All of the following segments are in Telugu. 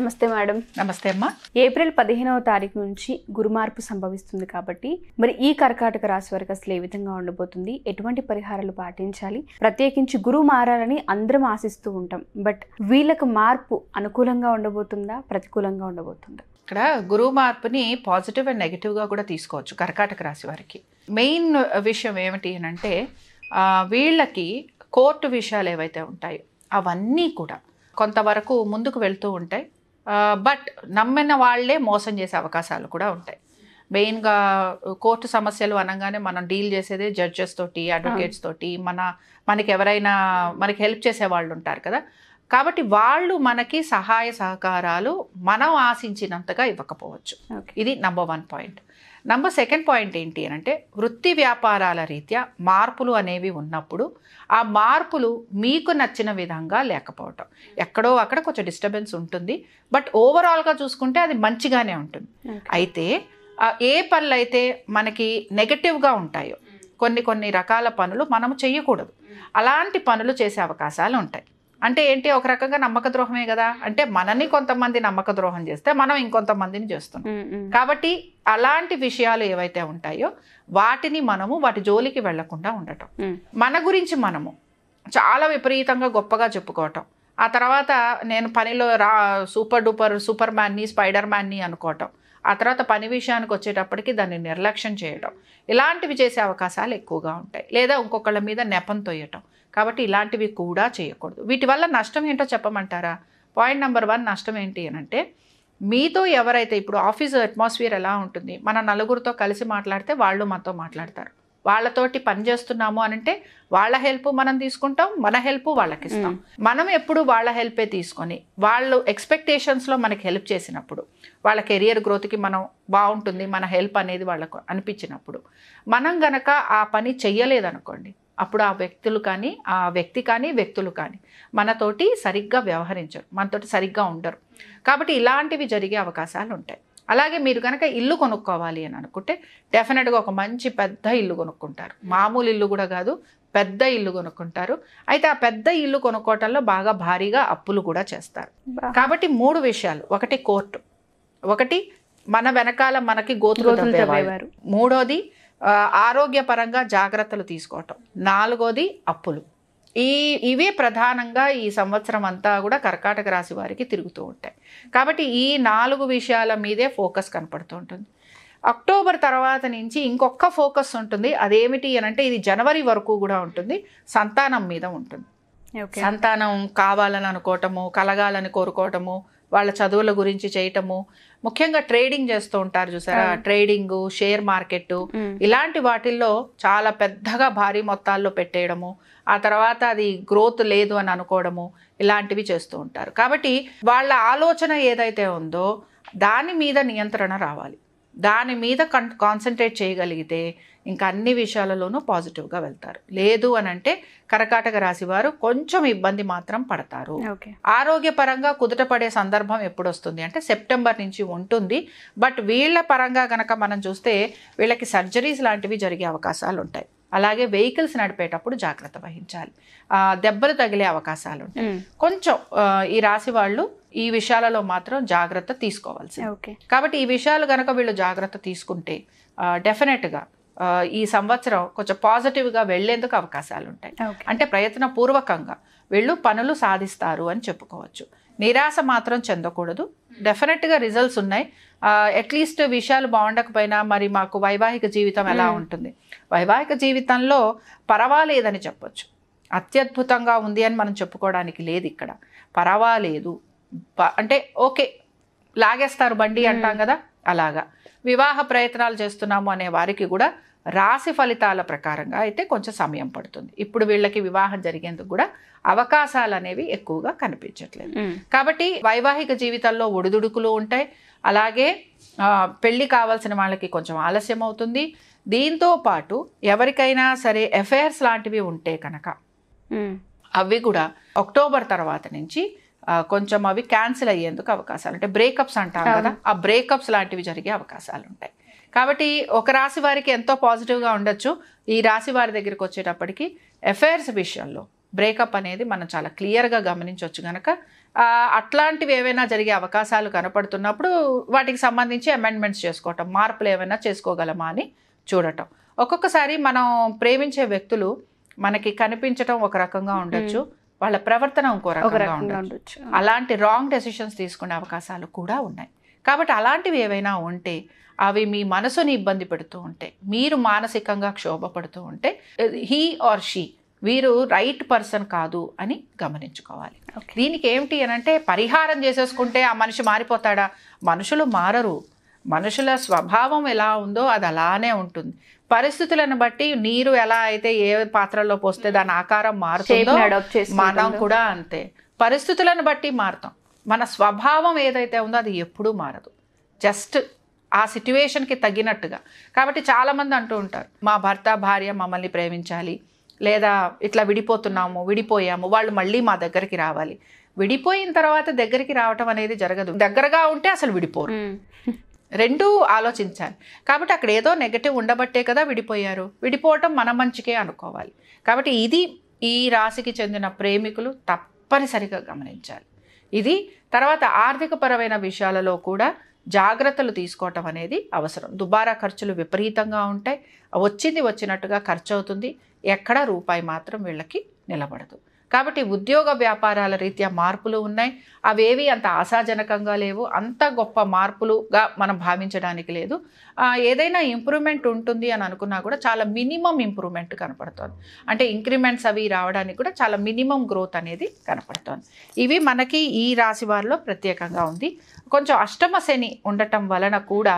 నమస్తే మేడం నమస్తే అమ్మా ఏప్రిల్ పదిహేనవ తారీఖు నుంచి గురుమార్పు సంభవిస్తుంది కాబట్టి మరి ఈ కర్కాటక రాశి వరకు అసలు ఏ విధంగా ఉండబోతుంది ఎటువంటి పరిహారాలు పాటించాలి ప్రత్యేకించి గురువు మారాలని అందరం ఆశిస్తూ ఉంటాం బట్ వీళ్ళకు మార్పు అనుకూలంగా ఉండబోతుందా ప్రతికూలంగా ఉండబోతుందా ఇక్కడ గురువు మార్పుని పాజిటివ్ అండ్ నెగిటివ్గా కూడా తీసుకోవచ్చు కర్కాటక రాశి వారికి మెయిన్ విషయం ఏమిటి అంటే వీళ్ళకి కోర్టు విషయాలు ఏవైతే ఉంటాయో అవన్నీ కూడా కొంతవరకు ముందుకు వెళ్తూ ఉంటాయి బట్ నమ్మిన వాళ్లే మోసం చేసే అవకాశాలు కూడా ఉంటాయి మెయిన్గా కోర్టు సమస్యలు అనగానే మనం డీల్ చేసేదే జడ్జెస్ తోటి అడ్వకేట్స్ తోటి మన మనకి ఎవరైనా మనకి హెల్ప్ చేసే వాళ్ళు ఉంటారు కదా కాబట్టి వాళ్ళు మనకి సహాయ సహకారాలు మనం ఆశించినంతగా ఇవ్వకపోవచ్చు ఇది number one point number second point ఏంటి అంటే వృత్తి వ్యాపారాల రీత్యా మార్పులు అనేవి ఉన్నప్పుడు ఆ మార్పులు మీకు నచ్చిన విధంగా లేకపోవటం ఎక్కడో అక్కడ కొంచెం డిస్టర్బెన్స్ ఉంటుంది బట్ ఓవరాల్గా చూసుకుంటే అది మంచిగానే ఉంటుంది అయితే ఏ పనులు అయితే మనకి నెగటివ్గా ఉంటాయో కొన్ని కొన్ని రకాల పనులు మనము చేయకూడదు అలాంటి పనులు చేసే అవకాశాలు ఉంటాయి అంటే ఏంటి ఒక రకంగా నమ్మక ద్రోహమే కదా అంటే మనని కొంతమంది నమ్మక ద్రోహం చేస్తే మనం ఇంకొంతమందిని చేస్తున్నాం కాబట్టి అలాంటి విషయాలు ఏవైతే ఉంటాయో వాటిని మనము వాటి జోలికి వెళ్లకుండా ఉండటం మన గురించి మనము చాలా విపరీతంగా గొప్పగా చెప్పుకోవటం ఆ తర్వాత నేను పనిలో రా సూపర్ డూపర్ సూపర్ మ్యాన్ని స్పైడర్ మ్యాన్ని అనుకోవటం ఆ తర్వాత పని విషయానికి వచ్చేటప్పటికి దాన్ని నిర్లక్ష్యం చేయడం ఇలాంటివి చేసే అవకాశాలు ఎక్కువగా ఉంటాయి లేదా ఇంకొకళ్ళ మీద నెపం తొయ్యటం కాబట్టి ఇలాంటివి కూడా చేయకూడదు వీటి వల్ల నష్టం ఏంటో చెప్పమంటారా పాయింట్ నెంబర్ వన్ నష్టం ఏంటి అని అంటే మీతో ఎవరైతే ఇప్పుడు ఆఫీస్ అట్మాస్ఫియర్ ఎలా ఉంటుంది మన నలుగురితో కలిసి మాట్లాడితే వాళ్ళు మనతో మాట్లాడతారు వాళ్ళతోటి పనిచేస్తున్నాము అని అంటే వాళ్ళ హెల్ప్ మనం తీసుకుంటాం మన హెల్ప్ వాళ్ళకి ఇస్తాం మనం ఎప్పుడు వాళ్ళ హెల్పే తీసుకొని వాళ్ళు ఎక్స్పెక్టేషన్స్లో మనకి హెల్ప్ చేసినప్పుడు వాళ్ళ కెరియర్ గ్రోత్కి మనం బాగుంటుంది మన హెల్ప్ అనేది వాళ్ళకు అనిపించినప్పుడు మనం గనక ఆ పని చెయ్యలేదనుకోండి అప్పుడు ఆ వ్యక్తులు కానీ ఆ వ్యక్తి కానీ వ్యక్తులు కానీ మనతోటి సరిగ్గా వ్యవహరించరు మనతోటి సరిగ్గా ఉండరు కాబట్టి ఇలాంటివి జరిగే అవకాశాలు ఉంటాయి అలాగే మీరు కనుక ఇల్లు కొనుక్కోవాలి అని అనుకుంటే డెఫినెట్గా ఒక మంచి పెద్ద ఇల్లు కొనుక్కుంటారు మామూలు ఇల్లు కూడా కాదు పెద్ద ఇల్లు కొనుక్కుంటారు అయితే ఆ పెద్ద ఇల్లు కొనుక్కోవటంలో బాగా భారీగా అప్పులు కూడా చేస్తారు కాబట్టి మూడు విషయాలు ఒకటి కోర్టు ఒకటి మన వెనకాల మనకి గోతులు మూడోది ఆరోగ్యపరంగా జాగ్రత్తలు తీసుకోవటం నాలుగోది అప్పులు ఈ ఇవే ప్రధానంగా ఈ సంవత్సరం అంతా కూడా కర్కాటక రాశి వారికి తిరుగుతూ ఉంటాయి కాబట్టి ఈ నాలుగు విషయాల మీదే ఫోకస్ కనపడుతూ ఉంటుంది అక్టోబర్ తర్వాత నుంచి ఇంకొక ఫోకస్ ఉంటుంది అదేమిటి అని అంటే ఇది జనవరి వరకు కూడా ఉంటుంది సంతానం మీద ఉంటుంది సంతానం కావాలని అనుకోవటము కలగాలని కోరుకోవటము వాళ్ళ చదువుల గురించి చేయటము ముఖ్యంగా ట్రేడింగ్ చేస్తూ ఉంటారు చూసారా ట్రేడింగ్ షేర్ మార్కెట్ ఇలాంటి వాటిల్లో చాలా పెద్దగా భారీ మొత్తాల్లో పెట్టేయడము ఆ తర్వాత అది గ్రోత్ లేదు అని అనుకోవడము ఇలాంటివి చేస్తూ ఉంటారు కాబట్టి వాళ్ళ ఆలోచన ఏదైతే ఉందో దాని మీద నియంత్రణ రావాలి దాని మీద కన్ కాన్సన్ట్రేట్ చేయగలిగితే ఇంకా అన్ని విషయాలలోనూ పాజిటివ్గా వెళ్తారు లేదు అని అంటే కరకాటక రాశి వారు కొంచెం ఇబ్బంది మాత్రం పడతారు ఆరోగ్యపరంగా కుదుట పడే సందర్భం ఎప్పుడు వస్తుంది అంటే సెప్టెంబర్ నుంచి ఉంటుంది బట్ వీళ్ళ పరంగా గనక మనం చూస్తే వీళ్ళకి సర్జరీస్ లాంటివి జరిగే అవకాశాలు ఉంటాయి అలాగే వెహికల్స్ నడిపేటప్పుడు జాగ్రత్త వహించాలి దెబ్బలు తగిలే అవకాశాలు ఉంటాయి కొంచెం ఈ రాశి వాళ్ళు ఈ విషయాలలో మాత్రం జాగ్రత్త తీసుకోవాల్సి కాబట్టి ఈ విషయాలు కనుక వీళ్ళు జాగ్రత్త తీసుకుంటే డెఫినెట్గా ఈ సంవత్సరం కొంచెం పాజిటివ్గా వెళ్లేందుకు అవకాశాలు ఉంటాయి అంటే ప్రయత్నపూర్వకంగా వీళ్ళు పనులు సాధిస్తారు అని చెప్పుకోవచ్చు నిరాశ మాత్రం చెందకూడదు డెఫినెట్గా రిజల్ట్స్ ఉన్నాయి అట్లీస్ట్ విషయాలు బాగుండకపోయినా మరి మాకు వైవాహిక జీవితం ఎలా ఉంటుంది వైవాహిక జీవితంలో పర్వాలేదని చెప్పొచ్చు అత్యద్భుతంగా ఉంది అని మనం చెప్పుకోవడానికి లేదు ఇక్కడ పర్వాలేదు అంటే ఓకే లాగేస్తారు బండి అంటాం కదా అలాగా వివాహ ప్రయత్నాలు చేస్తున్నాము అనే వారికి కూడా రాశి ఫలితాల ప్రకారంగా అయితే కొంచెం సమయం పడుతుంది ఇప్పుడు వీళ్ళకి వివాహం జరిగేందుకు కూడా అవకాశాలు అనేవి ఎక్కువగా కనిపించట్లేదు కాబట్టి వైవాహిక జీవితంలో ఒడిదుడుకులు ఉంటాయి అలాగే పెళ్ళి కావాల్సిన వాళ్ళకి కొంచెం ఆలస్యం అవుతుంది దీంతో పాటు ఎవరికైనా సరే ఎఫైర్స్ లాంటివి ఉంటే కనుక అవి కూడా అక్టోబర్ తర్వాత నుంచి కొంచెం అవి క్యాన్సిల్ అయ్యేందుకు అవకాశాలు ఉంటాయి బ్రేకప్స్ అంటాం కదా ఆ బ్రేకప్స్ లాంటివి జరిగే అవకాశాలు ఉంటాయి కాబట్టి ఒక రాశి వారికి ఎంతో పాజిటివ్గా ఉండొచ్చు ఈ రాశి వారి దగ్గరికి వచ్చేటప్పటికి అఫైర్స్ విషయంలో బ్రేకప్ అనేది మనం చాలా క్లియర్గా గమనించవచ్చు కనుక అట్లాంటివి ఏవైనా జరిగే అవకాశాలు కనపడుతున్నప్పుడు వాటికి సంబంధించి అమెండ్మెంట్స్ చేసుకోవటం మార్పులు ఏమైనా చేసుకోగలమా అని చూడటం ఒక్కొక్కసారి మనం ప్రేమించే వ్యక్తులు మనకి కనిపించటం ఒక రకంగా ఉండొచ్చు వాళ్ళ ప్రవర్తన ఇంకో రకంగా ఉండొచ్చు అలాంటి రాంగ్ డెసిషన్స్ తీసుకునే అవకాశాలు కూడా ఉన్నాయి కాబట్టి అలాంటివి ఏవైనా ఉంటే అవి మీ మనసుని ఇబ్బంది పెడుతూ ఉంటే మీరు మానసికంగా క్షోభపడుతూ ఉంటే హీ ఆర్ షీ వీరు రైట్ పర్సన్ కాదు అని గమనించుకోవాలి దీనికి ఏమిటి అని అంటే పరిహారం చేసేసుకుంటే ఆ మనిషి మారిపోతాడా మనుషులు మారరు మనుషుల స్వభావం ఎలా ఉందో అది అలానే ఉంటుంది పరిస్థితులను బట్టి నీరు ఎలా అయితే ఏ పాత్రలో పోస్తే దాని ఆకారం మారుతుందో మనం కూడా అంతే పరిస్థితులను బట్టి మారుతాం మన స్వభావం ఏదైతే ఉందో అది ఎప్పుడూ మారదు జస్ట్ ఆ సిట్యువేషన్కి తగినట్టుగా కాబట్టి చాలామంది అంటూ ఉంటారు మా భర్త భార్య మమ్మల్ని ప్రేమించాలి లేదా ఇట్లా విడిపోతున్నాము విడిపోయాము వాళ్ళు మళ్ళీ మా దగ్గరికి రావాలి విడిపోయిన తర్వాత దగ్గరికి రావటం అనేది జరగదు దగ్గరగా ఉంటే అసలు విడిపోరు రెండూ ఆలోచించాలి కాబట్టి అక్కడ ఏదో నెగటివ్ ఉండబట్టే కదా విడిపోయారు విడిపోవటం మన మంచికే అనుకోవాలి కాబట్టి ఇది ఈ రాశికి చెందిన ప్రేమికులు తప్పనిసరిగా గమనించాలి ఇది తర్వాత ఆర్థికపరమైన విషయాలలో కూడా జాగ్రత్తలు తీసుకోవటం అనేది అవసరం దుబారా ఖర్చులు విపరీతంగా ఉంటాయి వచ్చింది వచ్చినట్టుగా ఖర్చు అవుతుంది ఎక్కడ రూపాయి మాత్రం వీళ్ళకి నిలబడదు కాబట్టి ఉద్యోగ వ్యాపారాల రీత్యా మార్పులు ఉన్నాయి అవేవి అంత ఆశాజనకంగా లేవు అంత గొప్ప మార్పులుగా మనం భావించడానికి లేదు ఏదైనా ఇంప్రూవ్మెంట్ ఉంటుంది అని అనుకున్నా కూడా చాలా మినిమం ఇంప్రూవ్మెంట్ కనపడుతుంది అంటే ఇంక్రిమెంట్స్ అవి రావడానికి కూడా చాలా మినిమం గ్రోత్ అనేది కనపడుతోంది ఇవి మనకి ఈ రాశి వారిలో ప్రత్యేకంగా ఉంది కొంచెం అష్టమ శని ఉండటం వలన కూడా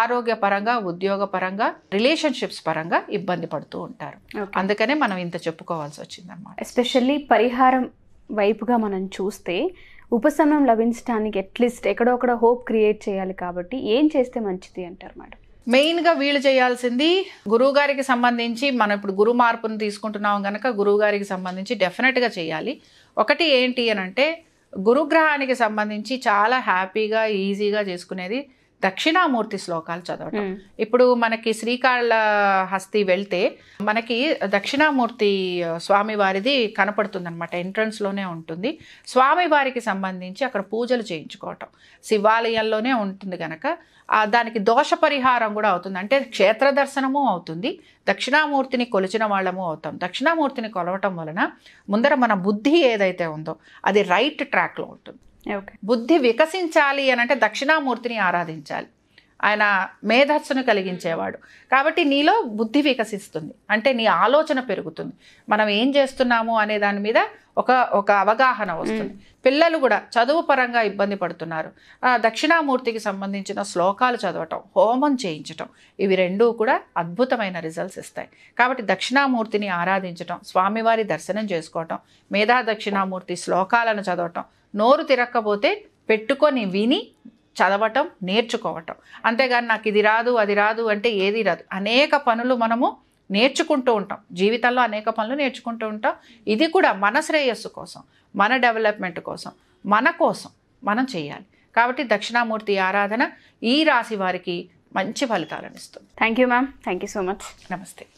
ఆరోగ్యపరంగా ఉద్యోగపరంగా రిలేషన్షిప్స్ పరంగా ఇబ్బంది పడుతూ ఉంటారు అందుకనే మనం ఇంత చెప్పుకోవాల్సి వచ్చిందనమాట ఎస్పెషల్లీ పరిహారం వైపుగా మనం చూస్తే ఉపశమనం లభించడానికి అట్లీస్ట్ ఎక్కడో ఒకడ హోప్ క్రియేట్ చేయాలి కాబట్టి ఏం చేస్తే మంచిది అంటారు మేడం మెయిన్గా వీళ్ళు చేయాల్సింది గారికి సంబంధించి మనం ఇప్పుడు గురువు మార్పును తీసుకుంటున్నాం కనుక గారికి సంబంధించి డెఫినెట్గా చేయాలి ఒకటి ఏంటి అని అంటే గురుగ్రహానికి సంబంధించి చాలా హ్యాపీగా ఈజీగా చేసుకునేది దక్షిణామూర్తి శ్లోకాలు చదవటం ఇప్పుడు మనకి శ్రీకాళ హస్తి వెళ్తే మనకి దక్షిణామూర్తి స్వామి వారిది కనపడుతుంది అనమాట ఎంట్రన్స్లోనే ఉంటుంది స్వామివారికి సంబంధించి అక్కడ పూజలు చేయించుకోవటం శివాలయంలోనే ఉంటుంది కనుక దానికి దోష పరిహారం కూడా అవుతుంది అంటే క్షేత్ర దర్శనము అవుతుంది దక్షిణామూర్తిని కొలిచిన వాళ్ళము అవుతాం దక్షిణామూర్తిని కొలవటం వలన ముందర మన బుద్ధి ఏదైతే ఉందో అది రైట్ ట్రాక్లో ఉంటుంది బుద్ధి వికసించాలి అని అంటే దక్షిణామూర్తిని ఆరాధించాలి ఆయన మేధస్సును కలిగించేవాడు కాబట్టి నీలో బుద్ధి వికసిస్తుంది అంటే నీ ఆలోచన పెరుగుతుంది మనం ఏం చేస్తున్నాము అనే దాని మీద ఒక ఒక అవగాహన వస్తుంది పిల్లలు కూడా చదువు పరంగా ఇబ్బంది పడుతున్నారు దక్షిణామూర్తికి సంబంధించిన శ్లోకాలు చదవటం హోమం చేయించటం ఇవి రెండూ కూడా అద్భుతమైన రిజల్ట్స్ ఇస్తాయి కాబట్టి దక్షిణామూర్తిని ఆరాధించటం స్వామివారి దర్శనం చేసుకోవటం మేధా దక్షిణామూర్తి శ్లోకాలను చదవటం నోరు తిరక్కపోతే పెట్టుకొని విని చదవటం నేర్చుకోవటం అంతేగాని నాకు ఇది రాదు అది రాదు అంటే ఏది రాదు అనేక పనులు మనము నేర్చుకుంటూ ఉంటాం జీవితంలో అనేక పనులు నేర్చుకుంటూ ఉంటాం ఇది కూడా మన శ్రేయస్సు కోసం మన డెవలప్మెంట్ కోసం మన కోసం మనం చేయాలి కాబట్టి దక్షిణామూర్తి ఆరాధన ఈ రాశి వారికి మంచి ఫలితాలను ఇస్తుంది thank you ma'am thank you so much నమస్తే